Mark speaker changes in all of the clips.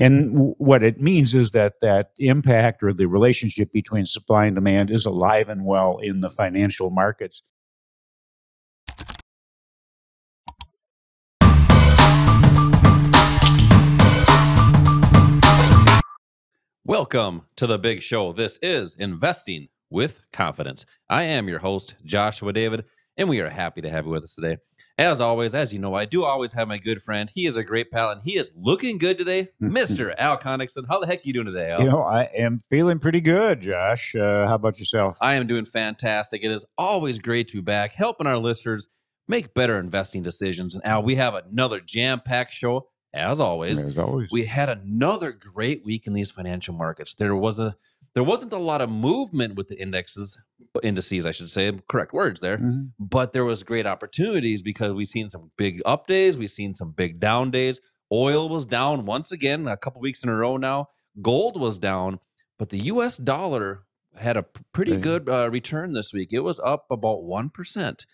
Speaker 1: And w- what it means is that that impact or the relationship between supply and demand is alive and well in the financial markets.
Speaker 2: Welcome to the big show. This is Investing with Confidence. I am your host, Joshua David and we are happy to have you with us today. As always, as you know, I do always have my good friend. He is a great pal, and he is looking good today, Mister Al Connickson. How the heck are you doing today? Al? You
Speaker 1: know, I am feeling pretty good, Josh. Uh, how about
Speaker 2: yourself? I am doing fantastic. It is always great to be back, helping our listeners make better investing decisions. And Al, we have another jam-packed show. As always, as always, we had another great week in these financial markets. There was a there wasn't a lot of movement with the indexes, indices, I should say, correct words there. Mm-hmm. But there was great opportunities because we've seen some big up days, we've seen some big down days. Oil was down once again, a couple weeks in a row now. Gold was down, but the U.S. dollar had a pretty good uh, return this week. It was up about one percent.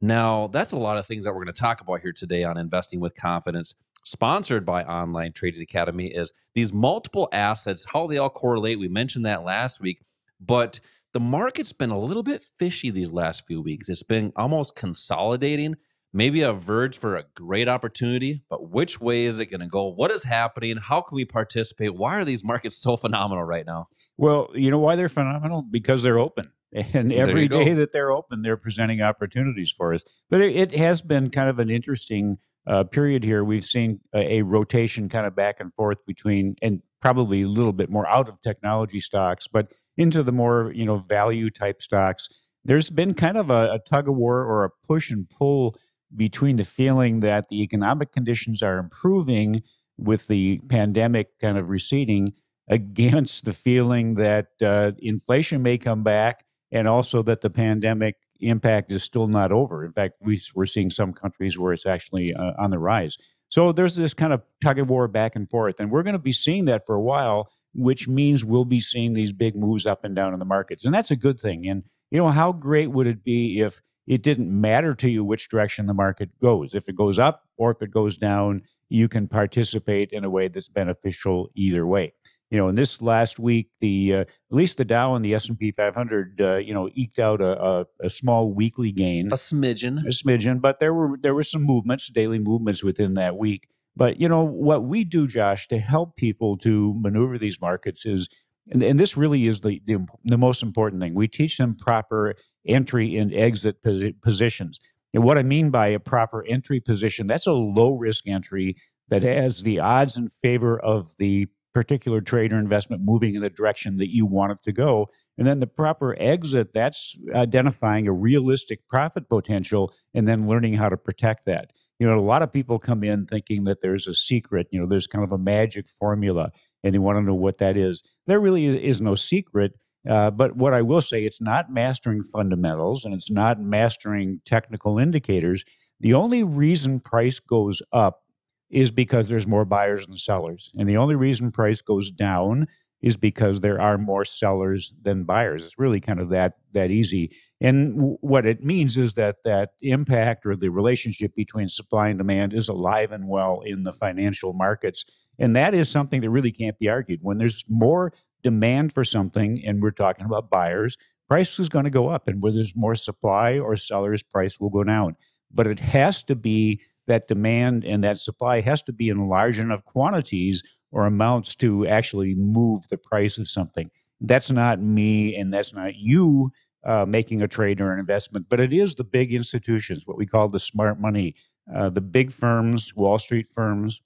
Speaker 2: Now, that's a lot of things that we're going to talk about here today on Investing with Confidence, sponsored by Online Trading Academy, is these multiple assets, how they all correlate. We mentioned that last week, but the market's been a little bit fishy these last few weeks. It's been almost consolidating, maybe a verge for a great opportunity, but which way is it going to go? What is happening? How can we participate? Why are these markets so phenomenal right now?
Speaker 1: Well, you know why they're phenomenal? Because they're open. And every day that
Speaker 2: they're open, they're presenting opportunities for us.
Speaker 1: But it, it has been kind of an interesting uh, period here. We've seen a, a rotation kind of back and forth between, and probably a little bit more out of technology stocks, but into the more you know value type stocks there's been kind of a, a, tug of war or a push and pull between the feeling that the economic conditions are improving with the pandemic kind of receding against the feeling that uh, inflation may come back and also that the pandemic impact is still not over. In fact, we, are seeing some countries where it's actually uh, on the rise. So there's this kind of tug of war back and forth. And we're going to be seeing that for a while which means we'll be seeing these big moves up and down in the markets. And that's a good thing. And, you know, how great would it be if it didn't matter to you which direction the market goes? If it goes up or if it goes down, you can participate in a way that's beneficial either way. You know, in this last week, the uh, at least the Dow and the S and P 500, uh, you know, eked out a, a, a small weekly gain, a smidgen, a smidgen. But there were there were some movements, daily movements within that week. But you know what we do, Josh, to help people to maneuver these markets is, and, and this really is the, the, the most important thing. We teach them proper entry and exit posi- positions. And what I mean by a proper entry position, that's a low risk entry that has the odds in favor of the particular trade or investment moving in the direction that you want it to go. And then the proper exit, that's identifying a realistic profit potential and then learning how to protect that you know, a lot of people come in thinking that there's a secret, you know, there's kind of a magic formula, and they want to know what that is. There really is, is no secret. Uh, but what I will say, it's not mastering fundamentals and it's not mastering technical indicators. The only reason price goes up is because there's more buyers than sellers. And the only reason price goes down is because there are more sellers than buyers. It's really kind of that that easy. And w- what it means is that that impact or the relationship between supply and demand is alive and well in the financial markets. And that is something that really can't be argued. When there's more demand for something and we're talking about buyers, price is going to go up and where there's more supply or sellers price will go down. But it has to be that demand and that supply has to be in large enough quantities or amounts to actually move the price of something. That's not me and that's not you uh, making a trade or an investment, but it is the big institutions, what we call the smart money, uh, the big firms, Wall Street firms.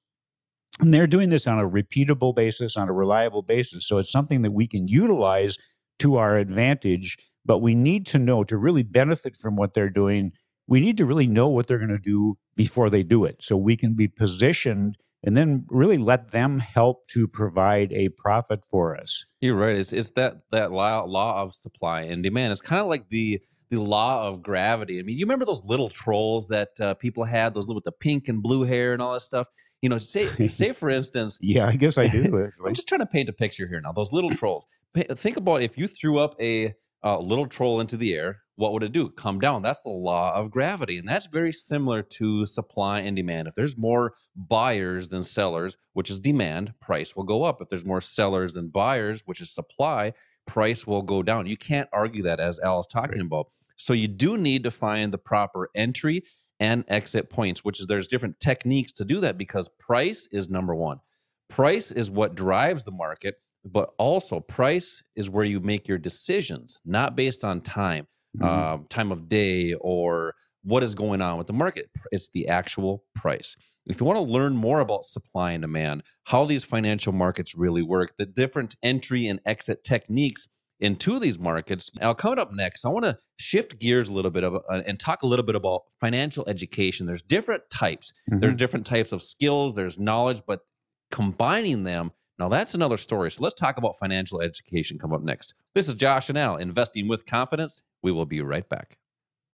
Speaker 1: And they're doing this on a repeatable basis, on a reliable basis. So it's something that we can utilize to our advantage, but we need to know to really benefit from what they're doing. We need to really know what they're going to do before they do it so we can be positioned and then really let them help to provide a profit for us.
Speaker 2: You're right. It's it's that that law, law of supply and demand. It's kind of like the the law of gravity. I mean, you remember those little trolls that uh, people had, those little with the pink and blue hair and all that stuff. You know, say say for instance. yeah, I guess I do. I'm just trying to paint a picture here now. Those little trolls. Think about if you threw up a uh, little troll into the air, what would it do? Come down. That's the law of gravity. And that's very similar to supply and demand. If there's more buyers than sellers, which is demand, price will go up. If there's more sellers than buyers, which is supply, price will go down. You can't argue that, as Al is talking right. about. So you do need to find the proper entry and exit points, which is there's different techniques to do that because price is number one. Price is what drives the market, but also price is where you make your decisions, not based on time mm-hmm. uh, time of day, or what is going on with the market. It's the actual price. If you want to learn more about supply and demand, how these financial markets really work, the different entry and exit techniques into these markets. Now, coming up next, I want to shift gears a little bit of, uh, and talk a little bit about financial education. There's different types. Mm-hmm. There's different types of skills. There's knowledge, but combining them. Now that's another story. So let's talk about financial education. Come up next. This is Josh and Al, investing with confidence. We will be right back.